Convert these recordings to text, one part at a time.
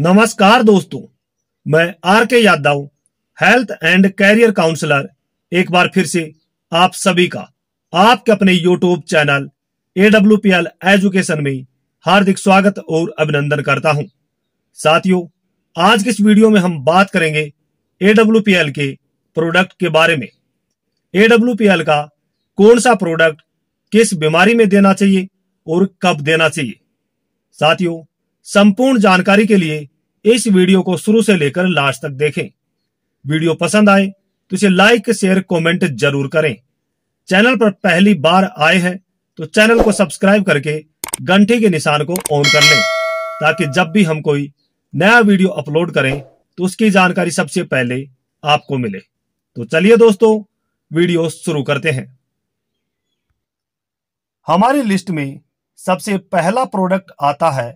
नमस्कार दोस्तों मैं R K Yadav health and career counsellor एक बार फिर से आप सभी का आपके अपने YouTube channel P L education में हार्दिक स्वागत और अभिनंदन करता हूं साथियों आज के इस वीडियो में हम बात करेंगे पी एल के प्रोडक्ट के बारे में पी एल का कौन सा प्रोडक्ट किस बीमारी में देना चाहिए और कब देना चाहिए साथियों संपूर्ण जानकारी के लिए इस वीडियो को शुरू से लेकर लास्ट तक देखें वीडियो पसंद आए तो इसे लाइक शेयर कमेंट जरूर करें चैनल पर पहली बार आए हैं तो चैनल को सब्सक्राइब करके घंटे के निशान को ऑन कर लें ताकि जब भी हम कोई नया वीडियो अपलोड करें तो उसकी जानकारी सबसे पहले आपको मिले तो चलिए दोस्तों वीडियो शुरू करते हैं हमारी लिस्ट में सबसे पहला प्रोडक्ट आता है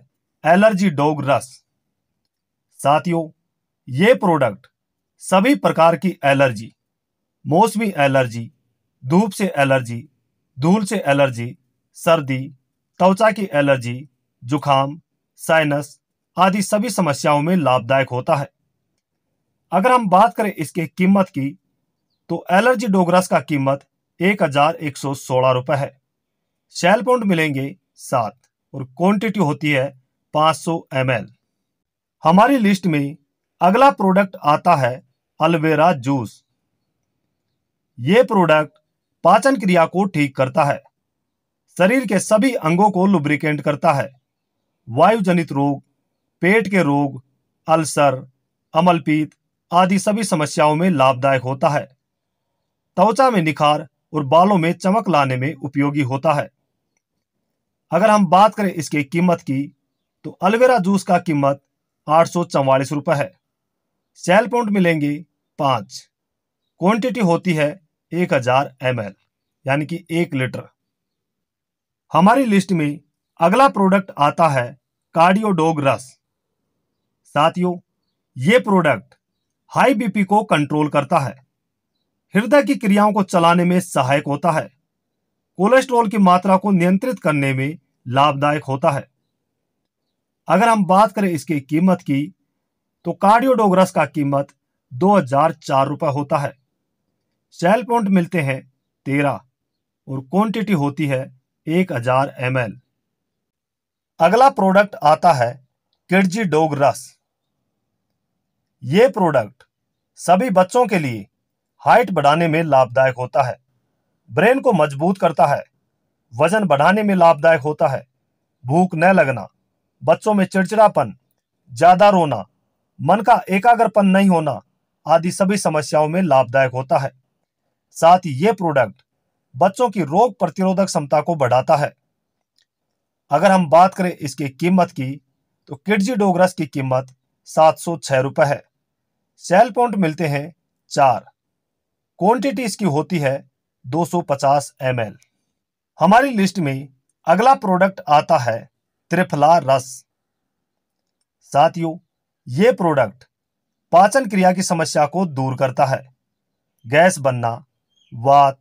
एलर्जी डॉग रस साथियों ये प्रोडक्ट सभी प्रकार की एलर्जी मौसमी एलर्जी धूप से एलर्जी धूल से एलर्जी सर्दी त्वचा की एलर्जी जुखाम साइनस आदि सभी समस्याओं में लाभदायक होता है अगर हम बात करें इसके कीमत की तो एलर्जी डोगरस का कीमत एक हजार एक सौ सोलह रुपए है शैल पाउंड मिलेंगे सात और क्वांटिटी होती है 500 ml हमारी लिस्ट में अगला प्रोडक्ट आता है अलवेरा जूस ये प्रोडक्ट पाचन क्रिया को ठीक करता है शरीर के सभी अंगों को लुब्रिकेंट करता है वायुजनित रोग पेट के रोग अल्सर अमलपीत आदि सभी समस्याओं में लाभदायक होता है त्वचा में निखार और बालों में चमक लाने में उपयोगी होता है अगर हम बात करें इसकी कीमत की तो अलवेरा जूस का कीमत आठ सौ चवालीस रुपए है सेल पॉइंट मिलेंगे पांच क्वांटिटी होती है एक हजार एम यानी कि एक लीटर हमारी लिस्ट में अगला प्रोडक्ट आता है कार्डियो डोग रस साथियों ये प्रोडक्ट हाई बीपी को कंट्रोल करता है हृदय की क्रियाओं को चलाने में सहायक होता है कोलेस्ट्रॉल की मात्रा को नियंत्रित करने में लाभदायक होता है अगर हम बात करें इसकी कीमत की तो कार्डियोडोग्रस का कीमत दो हजार चार रुपये होता है सेल पॉइंट मिलते हैं तेरह और क्वांटिटी होती है एक हजार एम अगला प्रोडक्ट आता है किडजी डोग रस ये प्रोडक्ट सभी बच्चों के लिए हाइट बढ़ाने में लाभदायक होता है ब्रेन को मजबूत करता है वजन बढ़ाने में लाभदायक होता है भूख न लगना बच्चों में चिड़चिड़ापन ज्यादा रोना मन का एकाग्रपन नहीं होना आदि सभी समस्याओं में लाभदायक होता है साथ ही ये प्रोडक्ट बच्चों की रोग प्रतिरोधक क्षमता को बढ़ाता है अगर हम बात करें इसकी कीमत की तो किडजी डोगरस की कीमत सात सौ छह रुपए है सेल पॉइंट मिलते हैं चार क्वांटिटी इसकी होती है 250 ml हमारी लिस्ट में अगला प्रोडक्ट आता है त्रिफला रस साथियों ये प्रोडक्ट पाचन क्रिया की समस्या को दूर करता है गैस बनना वात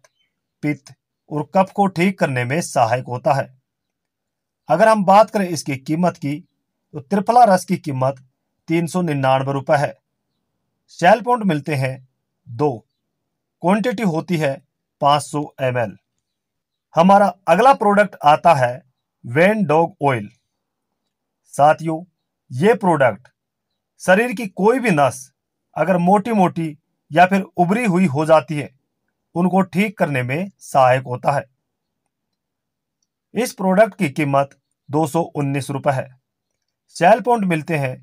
पित्त और कफ को ठीक करने में सहायक होता है अगर हम बात करें इसकी कीमत की तो त्रिफला रस की कीमत तीन सौ निन्यानवे रुपए है शैल पॉइंट मिलते हैं दो क्वांटिटी होती है 500 एल हमारा अगला प्रोडक्ट आता है वेन डॉग ऑयल साथियों ये प्रोडक्ट शरीर की कोई भी नस अगर मोटी मोटी या फिर उभरी हुई हो जाती है उनको ठीक करने में सहायक होता है इस प्रोडक्ट की कीमत दो सौ उन्नीस है सेल पॉइंट मिलते हैं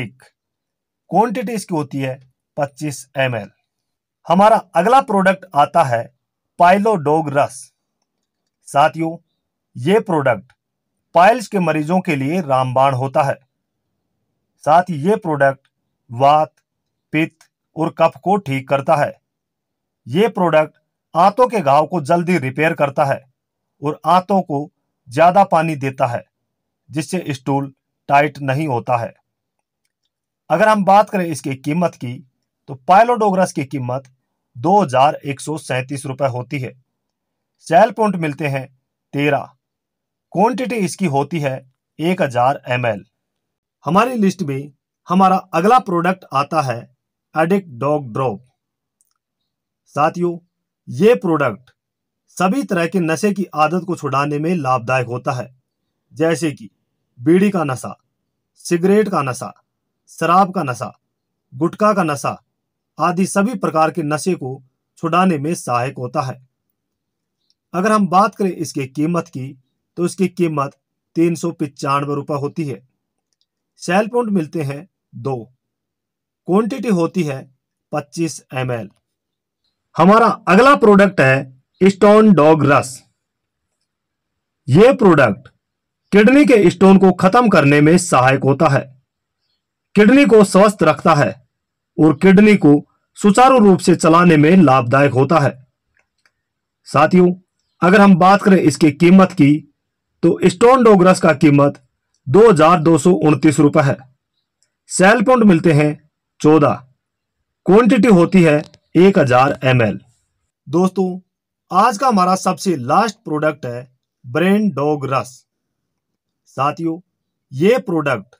एक क्वांटिटी इसकी होती है 25 एम हमारा अगला प्रोडक्ट आता है पाइलोडोग रस साथियों ये प्रोडक्ट पाइल्स के मरीजों के लिए रामबाण होता है साथ ही ये प्रोडक्ट वात पित्त और कफ को ठीक करता है ये प्रोडक्ट आंतों के घाव को जल्दी रिपेयर करता है और आंतों को ज़्यादा पानी देता है जिससे स्टूल टाइट नहीं होता है अगर हम बात करें इसकी कीमत की तो पायलोडोग्रस की कीमत दो हजार एक सौ सैंतीस होती है सेल पॉइंट मिलते हैं तेरह क्वांटिटी इसकी होती है एक हजार एम हमारी लिस्ट में हमारा अगला प्रोडक्ट आता है एडिक्ट डॉग ड्रॉप साथियों ये प्रोडक्ट सभी तरह के नशे की आदत को छुड़ाने में लाभदायक होता है जैसे कि बीड़ी का नशा सिगरेट का नशा शराब का नशा गुटखा का नशा आदि सभी प्रकार के नशे को छुड़ाने में सहायक होता है अगर हम बात करें इसके कीमत की तो इसकी कीमत तीन सौ पिचानवे रुपए होती है सेल पॉइंट मिलते हैं दो क्वांटिटी होती है 25 एम हमारा अगला प्रोडक्ट है स्टोन डॉग रस ये प्रोडक्ट किडनी के स्टोन को खत्म करने में सहायक होता है किडनी को स्वस्थ रखता है और किडनी को सुचारू रूप से चलाने में लाभदायक होता है साथियों अगर हम बात करें इसकी कीमत की तो स्टोन डोग्रस का कीमत दो हजार दो सौ उनतीस रुपए है सेल पाउंड मिलते हैं चौदह क्वांटिटी होती है एक हजार एम दोस्तों आज का हमारा सबसे लास्ट प्रोडक्ट है ब्रेन डॉग रस साथियों ये प्रोडक्ट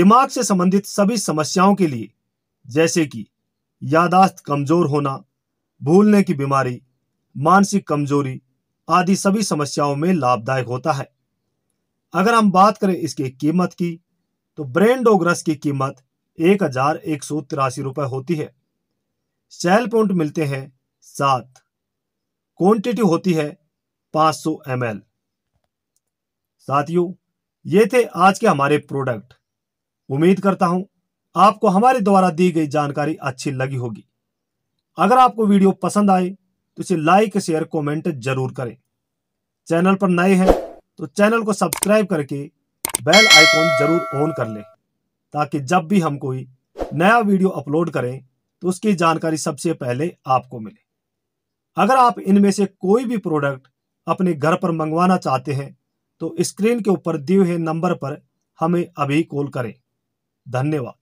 दिमाग से संबंधित सभी समस्याओं के लिए जैसे कि यादाश्त कमजोर होना भूलने की बीमारी मानसिक कमजोरी आदि सभी समस्याओं में लाभदायक होता है अगर हम बात करें इसकी कीमत की तो ब्रेन डोग्रस की कीमत एक हजार एक सौ तिरासी रुपए होती है सेल पॉइंट मिलते हैं सात क्वांटिटी होती है पांच सौ एम साथियों ये थे आज के हमारे प्रोडक्ट उम्मीद करता हूं आपको हमारे द्वारा दी गई जानकारी अच्छी लगी होगी अगर आपको वीडियो पसंद आए तो इसे लाइक शेयर कमेंट जरूर करें चैनल पर नए हैं तो चैनल को सब्सक्राइब करके बेल आइकॉन जरूर ऑन कर लें ताकि जब भी हम कोई नया वीडियो अपलोड करें तो उसकी जानकारी सबसे पहले आपको मिले अगर आप इनमें से कोई भी प्रोडक्ट अपने घर पर मंगवाना चाहते हैं तो स्क्रीन के ऊपर दिए हुए नंबर पर हमें अभी कॉल करें धन्यवाद